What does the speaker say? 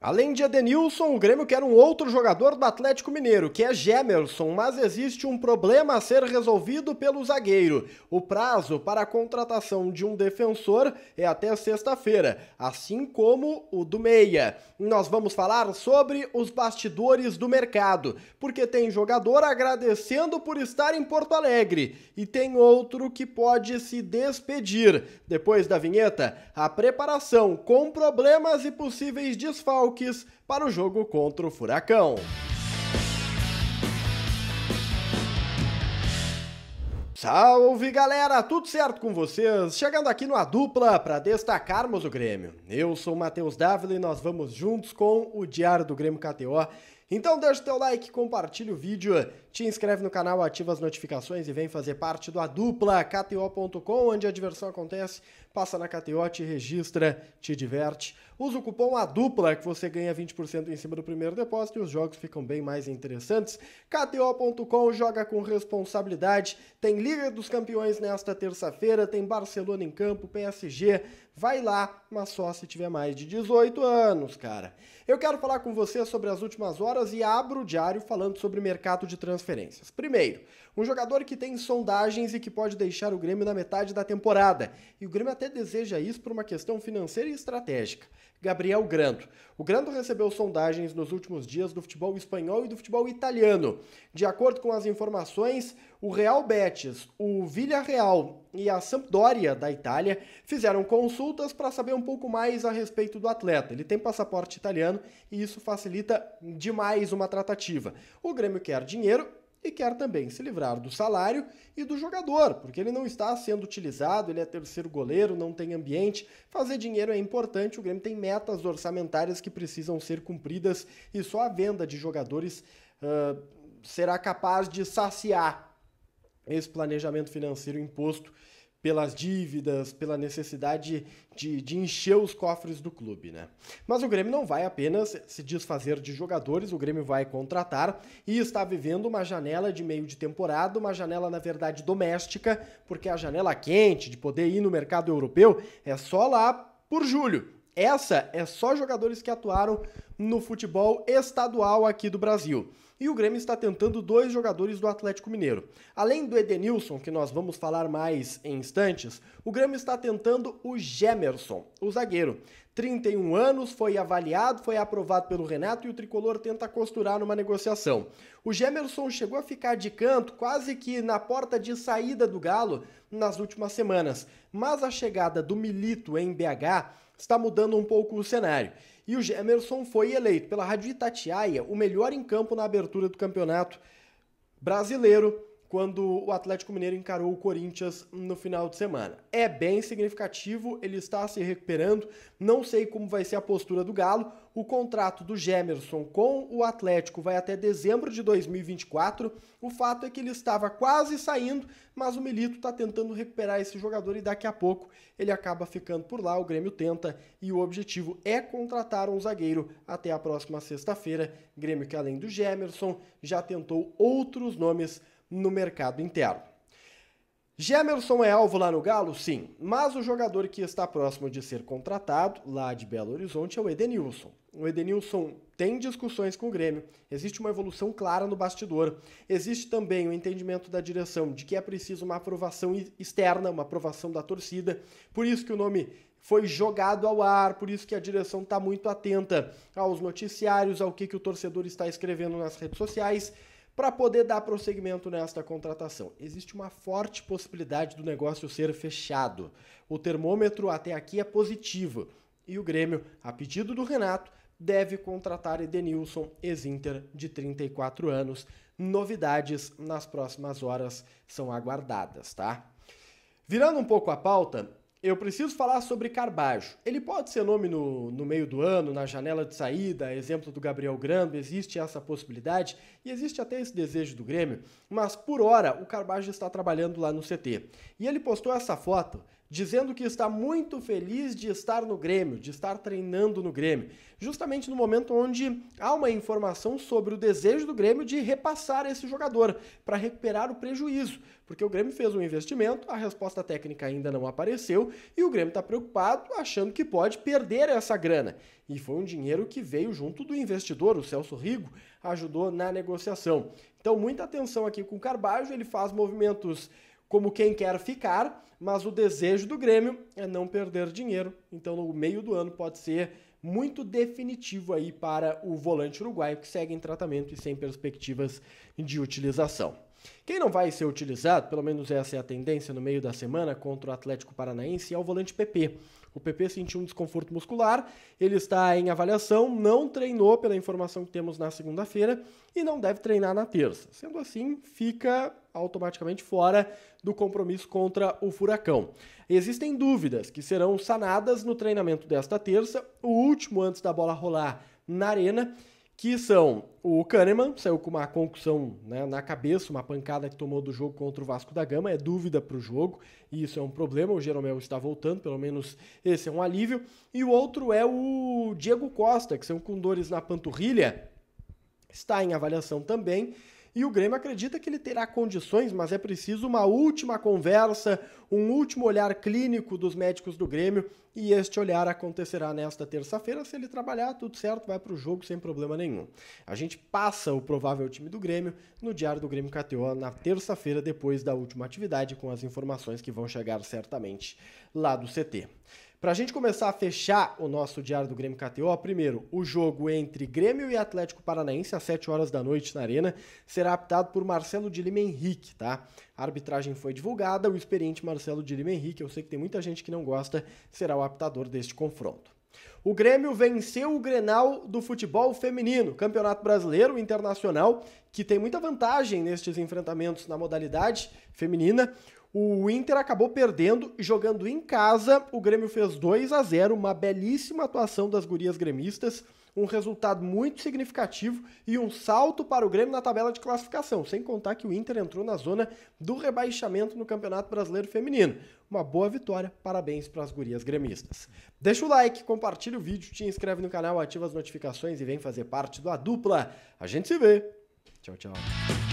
Além de Edenilson, o Grêmio quer um outro jogador do Atlético Mineiro, que é Gemerson, mas existe um problema a ser resolvido pelo zagueiro. O prazo para a contratação de um defensor é até sexta-feira, assim como o do Meia. Nós vamos falar sobre os bastidores do mercado, porque tem jogador agradecendo por estar em Porto Alegre e tem outro que pode se despedir. Depois da vinheta, a preparação com problemas e possíveis desfalques para o jogo contra o Furacão. Salve galera, tudo certo com vocês? Chegando aqui no A Dupla para destacarmos o Grêmio. Eu sou o Matheus Dávila e nós vamos juntos com o Diário do Grêmio KTO então deixa o teu like, compartilha o vídeo, te inscreve no canal, ativa as notificações e vem fazer parte do A Dupla, KTO.com, onde a diversão acontece. Passa na KTO, te registra, te diverte. Usa o cupom A Dupla que você ganha 20% em cima do primeiro depósito e os jogos ficam bem mais interessantes. KTO.com joga com responsabilidade. Tem Liga dos Campeões nesta terça-feira, tem Barcelona em campo, PSG. Vai lá, mas só se tiver mais de 18 anos, cara. Eu quero falar com você sobre as últimas horas horas e abro o diário falando sobre mercado de transferências. Primeiro, um jogador que tem sondagens e que pode deixar o Grêmio na metade da temporada. E o Grêmio até deseja isso por uma questão financeira e estratégica. Gabriel Grando. O Grando recebeu sondagens nos últimos dias do futebol espanhol e do futebol italiano. De acordo com as informações, o Real Betis, o Villarreal e a Sampdoria da Itália fizeram consultas para saber um pouco mais a respeito do atleta. Ele tem passaporte italiano e isso facilita demais uma tratativa. O Grêmio quer dinheiro e quer também se livrar do salário e do jogador, porque ele não está sendo utilizado, ele é terceiro goleiro, não tem ambiente. Fazer dinheiro é importante, o Grêmio tem metas orçamentárias que precisam ser cumpridas e só a venda de jogadores uh, será capaz de saciar esse planejamento financeiro imposto pelas dívidas, pela necessidade de, de, encher os cofres do clube, né? Mas o Grêmio não vai apenas se desfazer de jogadores, o Grêmio vai contratar e está vivendo uma janela de meio de temporada, uma janela, na verdade, doméstica, porque a janela quente de poder ir no mercado europeu é só lá por julho. Essa é só jogadores que atuaram no futebol estadual aqui do Brasil. E o Grêmio está tentando dois jogadores do Atlético Mineiro. Além do Edenilson, que nós vamos falar mais em instantes, o Grêmio está tentando o Gemerson, o zagueiro. 31 anos, foi avaliado, foi aprovado pelo Renato e o tricolor tenta costurar numa negociação. O Gemerson chegou a ficar de canto, quase que na porta de saída do Galo, nas últimas semanas, mas a chegada do Milito em BH está mudando um pouco o cenário e o Gemerson foi eleito pela Rádio Itatiaia o melhor em campo na abertura do campeonato brasileiro quando o Atlético Mineiro encarou o Corinthians no final de semana. É bem significativo, ele está se recuperando, não sei como vai ser a postura do Galo. O contrato do Gemerson com o Atlético vai até dezembro de 2024. O fato é que ele estava quase saindo, mas o Milito está tentando recuperar esse jogador e daqui a pouco ele acaba ficando por lá. O Grêmio tenta e o objetivo é contratar um zagueiro até a próxima sexta-feira. Grêmio que além do Gemerson já tentou outros nomes no mercado interno. Gemerson é alvo lá no Galo? Sim, mas o jogador que está próximo de ser contratado lá de Belo Horizonte é o Edenilson. O Edenilson tem discussões com o Grêmio, existe uma evolução clara no bastidor, existe também o entendimento da direção de que é preciso uma aprovação externa, uma aprovação da torcida, por isso que o nome foi jogado ao ar, por isso que a direção está muito atenta aos noticiários, ao que, que o torcedor está escrevendo nas redes sociais para poder dar prosseguimento nesta contratação. Existe uma forte possibilidade do negócio ser fechado. O termômetro até aqui é positivo e o Grêmio, a pedido do Renato, deve contratar Edenilson, ex-Inter, de 34 anos. Novidades nas próximas horas são aguardadas, tá? Virando um pouco a pauta, eu preciso falar sobre Carbajo. Ele pode ser nome no, no meio do ano, na janela de saída, exemplo do Gabriel Grando, existe essa possibilidade e existe até esse desejo do Grêmio, mas por hora o Carbajo está trabalhando lá no CT. E ele postou essa foto dizendo que está muito feliz de estar no Grêmio, de estar treinando no Grêmio, justamente no momento onde há uma informação sobre o desejo do Grêmio de repassar esse jogador para recuperar o prejuízo, porque o Grêmio fez um investimento, a resposta técnica ainda não apareceu e o Grêmio está preocupado, achando que pode perder essa grana. E foi um dinheiro que veio junto do investidor, o Celso Rigo, ajudou na negociação. Então, muita atenção aqui com o Carbajo, ele faz movimentos como quem quer ficar, mas o desejo do Grêmio é não perder dinheiro. Então, no meio do ano pode ser muito definitivo aí para o volante uruguaio que segue em tratamento e sem perspectivas de utilização. Quem não vai ser utilizado, pelo menos essa é a tendência no meio da semana contra o Atlético Paranaense, é o volante PP. O PP sentiu um desconforto muscular, ele está em avaliação, não treinou pela informação que temos na segunda-feira e não deve treinar na terça. Sendo assim, fica automaticamente fora do compromisso contra o Furacão. Existem dúvidas que serão sanadas no treinamento desta terça, o último antes da bola rolar na Arena que são o Kahneman, saiu com uma concussão né, na cabeça, uma pancada que tomou do jogo contra o Vasco da Gama, é dúvida para o jogo, e isso é um problema, o Jeromel está voltando, pelo menos esse é um alívio. E o outro é o Diego Costa, que saiu com dores na panturrilha, está em avaliação também, e o Grêmio acredita que ele terá condições, mas é preciso uma última conversa, um último olhar clínico dos médicos do Grêmio. E este olhar acontecerá nesta terça-feira. Se ele trabalhar, tudo certo, vai para o jogo sem problema nenhum. A gente passa o provável time do Grêmio no Diário do Grêmio KTO na terça-feira, depois da última atividade, com as informações que vão chegar certamente lá do CT. Para a gente começar a fechar o nosso Diário do Grêmio KTO, primeiro, o jogo entre Grêmio e Atlético Paranaense às 7 horas da noite na Arena será apitado por Marcelo de Lima Henrique, tá? A arbitragem foi divulgada, o experiente Marcelo de Lima Henrique, eu sei que tem muita gente que não gosta, será o apitador deste confronto. O Grêmio venceu o Grenal do futebol feminino, Campeonato Brasileiro Internacional, que tem muita vantagem nestes enfrentamentos na modalidade feminina. O Inter acabou perdendo jogando em casa, o Grêmio fez 2 a 0, uma belíssima atuação das gurias gremistas, um resultado muito significativo e um salto para o Grêmio na tabela de classificação, sem contar que o Inter entrou na zona do rebaixamento no Campeonato Brasileiro Feminino. Uma boa vitória, parabéns para as gurias gremistas. Deixa o like, compartilha o vídeo, te inscreve no canal, ativa as notificações e vem fazer parte da dupla. A gente se vê. Tchau, tchau.